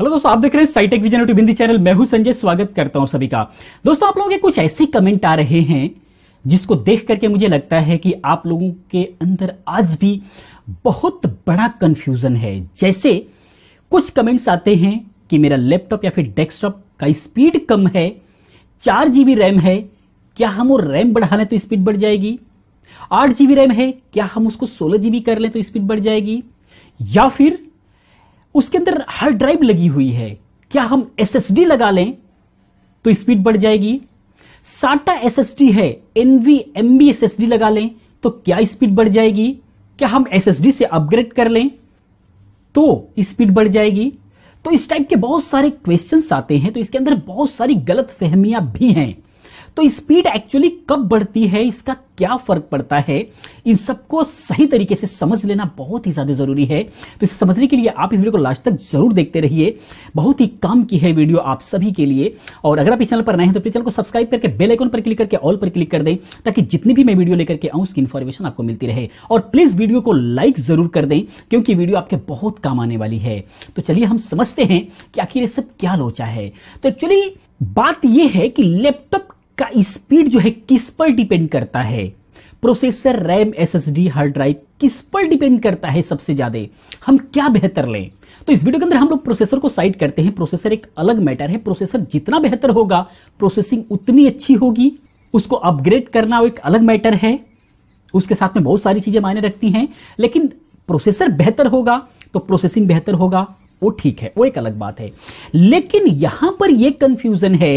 hello दोस्तों आप देख रहे हैं SciTech Vision YouTube Hindi channel मैं हूं संजय स्वागत करता हूं सभी का दोस्तों आप लोगों के कुछ ऐसे कमेंट आ रहे हैं जिसको देख करके मुझे लगता है कि आप लोगों के अंदर आज भी बहुत बड़ा कंफ्यूजन है जैसे कुछ कमेंट्स आते हैं कि मेरा लैपटॉप या फिर डेस्कटॉप का स्पीड कम है चार जीबी रैम है क्या हम वो रैम बढ़ा लें तो स्पीड बढ़ जाएगी आठ जीबी रैम है क्या हम उसको सोलह जीबी कर लें तो स्पीड बढ़ जाएगी या फिर उसके अंदर हार्ड ड्राइव लगी हुई है क्या हम एसएसडी लगा लें तो स्पीड बढ़ जाएगी साटा एसएसडी है एनवी एमबी एसएसडी लगा लें तो क्या स्पीड बढ़ जाएगी क्या हम एसएसडी से अपग्रेड कर लें तो स्पीड बढ़ जाएगी तो इस टाइप के बहुत सारे क्वेश्चंस आते हैं तो इसके अंदर बहुत सारी गलत फहमियां भी हैं तो स्पीड एक्चुअली कब बढ़ती है इसका क्या फर्क पड़ता है इन सबको सही तरीके से समझ लेना बहुत ही ज़्यादा ज़रूरी है तो इसे समझने के लिए आप इस वीडियो को लास्ट तक जरूर देखते रहिए बहुत ही काम की है वीडियो आप सभी के लिए और अगर आप इस चैनल पर नए हैं तो अपने चैनल को सब्सक्राइब करके बेल आइकन पर क्लिक करके ऑल पर क्लिक कर दें ताकि जितनी भी मैं वीडियो लेकर के आऊँ उसकी इन्फॉर्मेशन आपको मिलती रहे और प्लीज़ वीडियो को लाइक ज़रूर कर दें क्योंकि वीडियो आपके बहुत काम आने वाली है तो चलिए हम समझते हैं कि आखिर ये सब क्या लोचा है तो एक्चुअली बात यह है कि लैपटॉप का स्पीड जो है किस पर डिपेंड करता है processor RAM SSD hard drive किस पर डिपेंड करता है सबसे ज्यादा हम क्या बेहतर लें तो इस वीडियो के अंदर हम लोग प्रोसेसर को साइड करते हैं प्रोसेसर एक अलग मैटर है प्रोसेसर जितना बेहतर होगा प्रोसेसिंग उतनी अच्छी होगी उसको अपग्रेड करना वो एक अलग मैटर है उसके साथ में बहुत सारी चीजें मायने रखती हैं लेकिन प्रोसेसर बेहतर होगा तो प्रोसेसिंग बेहतर होगा वो ठीक है वो एक अलग बात है लेकिन यहां पर यह कंफ्यूजन है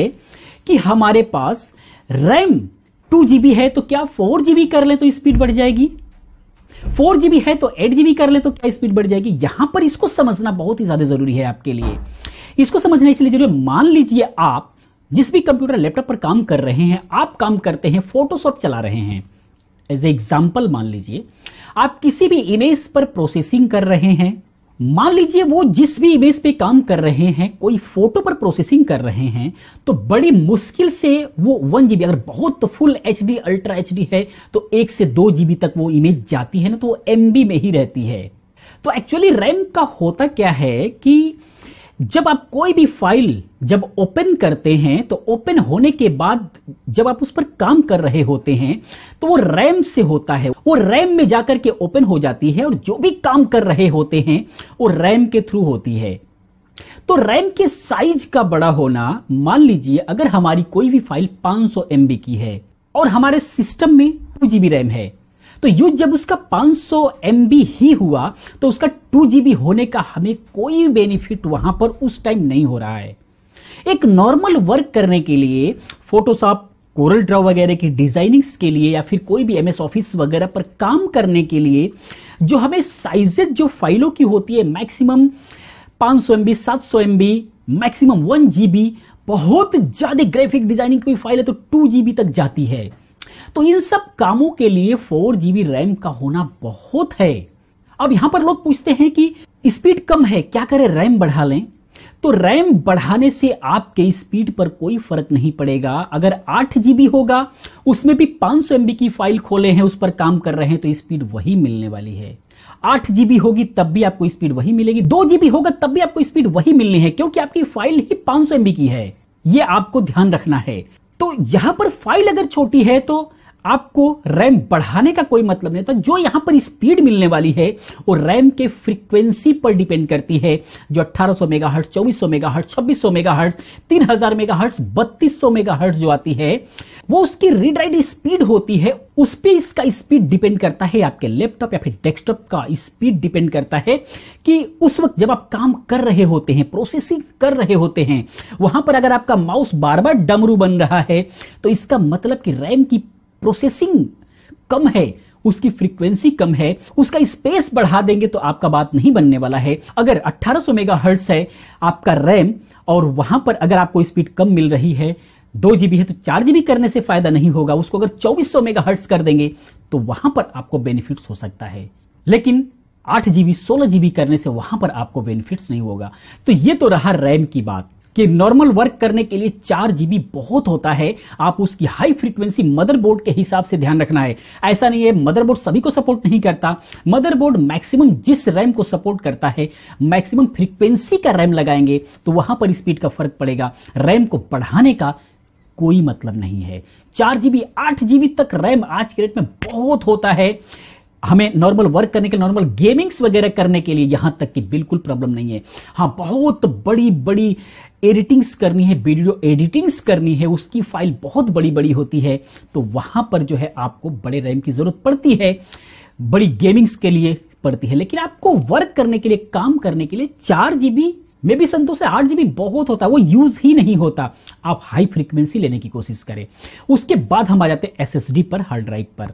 कि हमारे पास रैम टू जीबी है तो क्या फोर जीबी कर ले तो स्पीड बढ़ जाएगी फोर जीबी है तो एट जीबी कर ले तो क्या स्पीड बढ़ जाएगी यहां पर इसको समझना बहुत ही ज्यादा जरूरी है आपके लिए इसको समझना इसलिए जरूरी मान लीजिए आप जिस भी कंप्यूटर लैपटॉप पर काम कर रहे हैं आप काम करते हैं फोटोशॉप चला रहे हैं एज ए एग्जाम्पल मान लीजिए आप किसी भी इमेज पर प्रोसेसिंग कर रहे हैं मान लीजिए वो जिस भी इमेज पे काम कर रहे हैं कोई फोटो पर प्रोसेसिंग कर रहे हैं तो बड़ी मुश्किल से वो वन जीबी अगर बहुत full H D ultra H D है तो एक से दो जीबी तक वो इमेज जाती है ना तो एम में ही रहती है तो एक्चुअली रैम का होता क्या है कि जब आप कोई भी फाइल जब ओपन करते हैं तो ओपन होने के बाद जब आप उस पर काम कर रहे होते हैं तो वो रैम से होता है वो रैम में जाकर के ओपन हो जाती है और जो भी काम कर रहे होते हैं वो रैम के थ्रू होती है तो रैम के साइज का बड़ा होना मान लीजिए अगर हमारी कोई भी फाइल 500 सौ की है और हमारे सिस्टम में टू जीबी रैम है तो यूज जब उसका 500 सौ ही हुआ तो उसका 2GB होने का हमें कोई बेनिफिट वहां पर उस टाइम नहीं हो रहा है एक नॉर्मल वर्क करने के लिए फोटोशॉप कोरल ड्रॉ वगैरह की डिजाइनिंग्स के लिए या फिर कोई भी एमएस ऑफिस वगैरह पर काम करने के लिए जो हमें साइजेज जो फाइलों की होती है मैक्सिमम 500 सौ एम बी सात सौ M B maximum one G B बहुत ज़्यादा ग्राफिक डिजाइनिंग की फाइल है तो टू जी बी तक जाती है तो इन सब कामों के लिए फोर जीबी रैम का होना बहुत है अब यहां पर लोग पूछते हैं कि स्पीड कम है क्या करें रैम बढ़ा लें तो रैम बढ़ाने से आपके स्पीड पर कोई फर्क नहीं पड़ेगा अगर आठ जीबी होगा उसमें भी पांच सौ एमबी की फाइल खोले हैं उस पर काम कर रहे हैं तो स्पीड वही मिलने वाली है आठ जीबी होगी तब भी आपको स्पीड वही मिलेगी दो जीबी होगा तब भी आपको स्पीड वही मिलनी है क्योंकि आपकी फाइल ही पांच सौ एमबी की है यह आपको ध्यान रखना है तो यहां पर फाइल अगर छोटी है तो आपको रैम बढ़ाने का कोई मतलब नहीं था जो यहां पर स्पीड मिलने वाली है वो रैम के फ्रीक्वेंसी पर डिपेंड करती है जो 1800 सौ मेगा हर्ट चौबीस सौ मेगा हर्ट छब्बीस सौ मेगा हर्ट तीन हजार मेगा हर्ट बत्तीस सौ मेगा हर्ट जो आती है वो उसकी रीड राइट स्पीड होती है उस पर इसका स्पीड डिपेंड करता है आपके लैपटॉप या फिर डेस्कटॉप का स्पीड डिपेंड करता है कि उस वक्त जब आप काम कर रहे होते हैं प्रोसेसिंग कर रहे होते हैं वहां पर अगर आपका माउस बार बार डमरू बन रहा है तो इसका मतलब कि रैम की प्रोसेसिंग कम है उसकी फ्रीक्वेंसी कम है उसका स्पेस बढ़ा देंगे तो आपका बात नहीं बनने वाला है अगर 1800 हर्ट्स है आपका रैम और वहां पर अगर आपको स्पीड कम मिल रही है दो जीबी है तो चार जीबी करने से फायदा नहीं होगा उसको अगर 2400 हर्ट्स कर देंगे तो वहां पर आपको बेनिफिट्स हो सकता है लेकिन आठ जीबी सोलह जीबी करने से वहां पर आपको बेनिफिट्स नहीं होगा तो ये तो रहा रैम की बात कि नॉर्मल वर्क करने के लिए चार जीबी बहुत होता है आप उसकी हाई फ्रीक्वेंसी मदरबोर्ड के हिसाब से ध्यान रखना है ऐसा नहीं है मदरबोर्ड सभी को सपोर्ट नहीं करता मदरबोर्ड मैक्सिमम जिस रैम को सपोर्ट करता है मैक्सिमम फ्रीक्वेंसी का रैम लगाएंगे तो वहां पर स्पीड का फर्क पड़ेगा रैम को बढ़ाने का कोई मतलब नहीं है चार जीबी आठ जीबी तक रैम आज के रेट में बहुत होता है हमें नॉर्मल वर्क करने के लिए नॉर्मल गेमिंग्स वगैरह करने के लिए यहां तक कि बिल्कुल प्रॉब्लम नहीं है हाँ बहुत बड़ी बड़ी एडिटिंग्स करनी है वीडियो एडिटिंग्स करनी है उसकी फाइल बहुत बड़ी बड़ी होती है तो वहां पर जो है आपको बड़े रैम की जरूरत पड़ती है बड़ी गेमिंग्स के लिए पड़ती है लेकिन आपको वर्क करने के लिए काम करने के लिए चार जीबी मे बी संतोष आठ जीबी बहुत होता है वो यूज ही नहीं होता आप हाई फ्रीक्वेंसी लेने की कोशिश करें उसके बाद हम आ जाते हैं एस पर हार्ड ड्राइव पर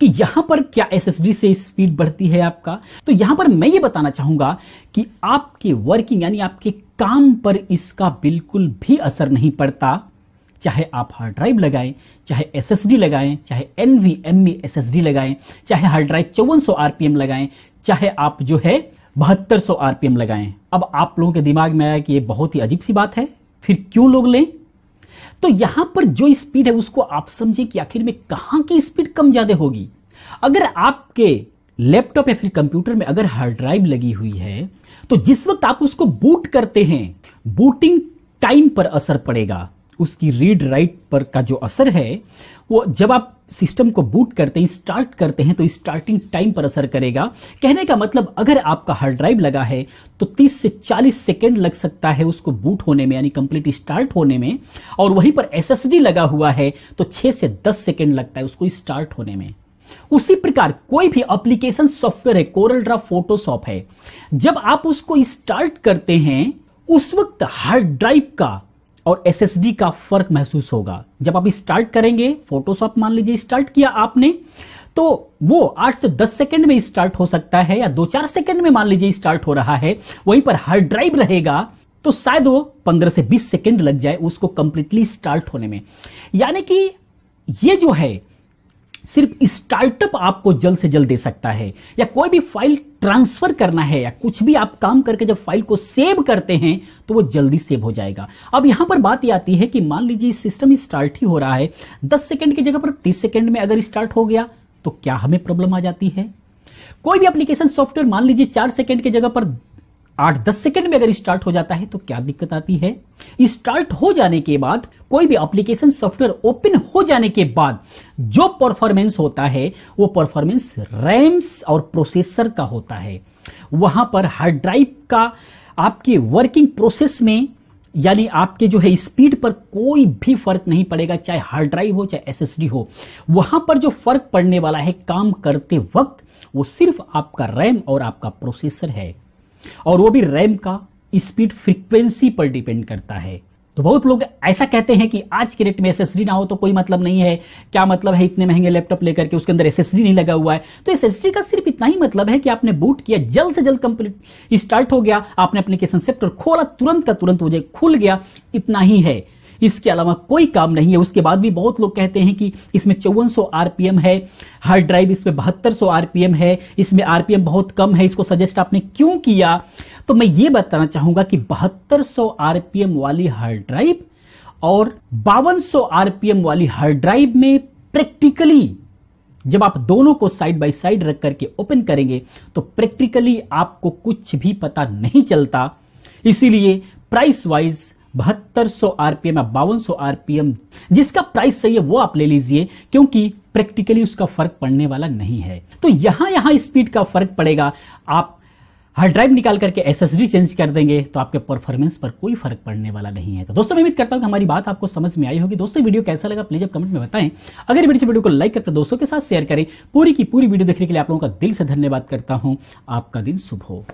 कि यहां पर क्या एस से स्पीड बढ़ती है आपका तो यहां पर मैं ये बताना चाहूंगा कि आपके वर्किंग यानी आपके काम पर इसका बिल्कुल भी असर नहीं पड़ता चाहे आप हार्ड ड्राइव लगाएं चाहे डी लगाएं चाहे एस एस डी लगाएं चाहे हार्ड ड्राइव चौवन सौ आरपीएम लगाएं चाहे आप जो है बहत्तर सौ आरपीएम लगाएं अब आप लोगों के दिमाग में आया कि ये बहुत ही अजीब सी बात है फिर क्यों लोग लें तो यहां पर जो स्पीड है उसको आप समझे कि आखिर में कहां की स्पीड कम ज्यादा होगी अगर आपके लैपटॉप या फिर कंप्यूटर में अगर हार्ड ड्राइव लगी हुई है तो जिस वक्त आप उसको बूट करते हैं बूटिंग टाइम पर असर पड़ेगा उसकी रीड राइट पर का जो असर है वो जब आप सिस्टम को बूट करते हैं स्टार्ट करते हैं तो स्टार्टिंग टाइम पर असर करेगा कहने का मतलब अगर आपका हार्ड ड्राइव लगा है तो 30 से 40 सेकेंड लग सकता है उसको बूट होने में यानी कंप्लीट स्टार्ट होने में और वहीं पर एसएसडी लगा हुआ है तो 6 से 10 सेकेंड लगता है उसको स्टार्ट होने में उसी प्रकार कोई भी एप्लीकेशन सॉफ्टवेयर है कोरल ड्रा फोटोशॉप है जब आप उसको स्टार्ट करते हैं उस वक्त हार्ड ड्राइव का और एस का फर्क महसूस होगा जब आप स्टार्ट करेंगे फोटोशॉप मान लीजिए स्टार्ट किया आपने तो वो आठ से दस सेकंड में स्टार्ट हो सकता है या दो चार सेकंड में मान लीजिए स्टार्ट हो रहा है वहीं पर हार्ड ड्राइव रहेगा तो शायद वो पंद्रह से बीस सेकेंड लग जाए उसको कंप्लीटली स्टार्ट होने में यानी कि ये जो है सिर्फ स्टार्टअप आपको जल्द से जल्द दे सकता है या कोई भी फाइल ट्रांसफर करना है या कुछ भी आप काम करके जब फाइल को सेव करते हैं तो वो जल्दी सेव हो जाएगा अब यहां पर बात यह आती है कि मान लीजिए सिस्टम स्टार्ट ही हो रहा है दस सेकेंड की जगह पर तीस सेकेंड में अगर स्टार्ट हो गया तो क्या हमें प्रॉब्लम आ जाती है कोई भी एप्लीकेशन सॉफ्टवेयर मान लीजिए चार सेकेंड की जगह पर आठ दस सेकेंड में अगर स्टार्ट हो जाता है तो क्या दिक्कत आती है स्टार्ट हो जाने के बाद कोई भी एप्लीकेशन सॉफ्टवेयर ओपन हो जाने के बाद जो परफॉर्मेंस होता है वो परफॉर्मेंस रैम्स और प्रोसेसर का होता है वहां पर हार्ड ड्राइव का आपके वर्किंग प्रोसेस में यानी आपके जो है स्पीड पर कोई भी फर्क नहीं पड़ेगा चाहे हार्ड ड्राइव हो चाहे एस हो वहां पर जो फर्क पड़ने वाला है काम करते वक्त वो सिर्फ आपका रैम और आपका प्रोसेसर है और वो भी रैम का स्पीड फ्रीक्वेंसी पर डिपेंड करता है तो बहुत लोग ऐसा कहते हैं कि आज के रेट में एस ना हो तो कोई मतलब नहीं है क्या मतलब है इतने महंगे लैपटॉप लेकर के उसके अंदर एस नहीं लगा हुआ है तो एस का सिर्फ इतना ही मतलब है कि आपने बूट किया जल्द से जल्द कंप्लीट स्टार्ट हो गया आपने एप्लीकेशन सेक्टर खोला तुरंत का तुरंत मुझे खुल गया इतना ही है इसके अलावा कोई काम नहीं है उसके बाद भी बहुत लोग कहते हैं कि इसमें चौवन आरपीएम है हार्ड ड्राइव इसमें बहत्तर आरपीएम है इसमें आरपीएम बहुत कम है इसको सजेस्ट आपने क्यों किया तो मैं ये बताना चाहूंगा कि बहत्तर आरपीएम वाली हार्ड ड्राइव और बावन आरपीएम वाली हार्ड ड्राइव में प्रैक्टिकली जब आप दोनों को साइड बाय साइड रख करके ओपन करेंगे तो प्रैक्टिकली आपको कुछ भी पता नहीं चलता इसीलिए प्राइस वाइज बहत्तर सौ आरपीएम या बावन सौ आरपीएम जिसका प्राइस सही है वो आप ले लीजिए क्योंकि प्रैक्टिकली उसका फर्क पड़ने वाला नहीं है तो यहां यहां स्पीड का फर्क पड़ेगा आप हार्ड ड्राइव निकाल करके एसएसडी चेंज कर देंगे तो आपके परफॉर्मेंस पर कोई फर्क पड़ने वाला नहीं है तो दोस्तों मैं उम्मीद करता हूं कि हमारी बात आपको समझ में आई होगी दोस्तों वीडियो कैसा लगा प्लीज आप कमेंट में बताएं अगर वीडियो वीडियो को लाइक करके दोस्तों के साथ शेयर करें पूरी की पूरी वीडियो देखने के लिए आप लोगों का दिल से धन्यवाद करता हूं आपका दिन शुभ हो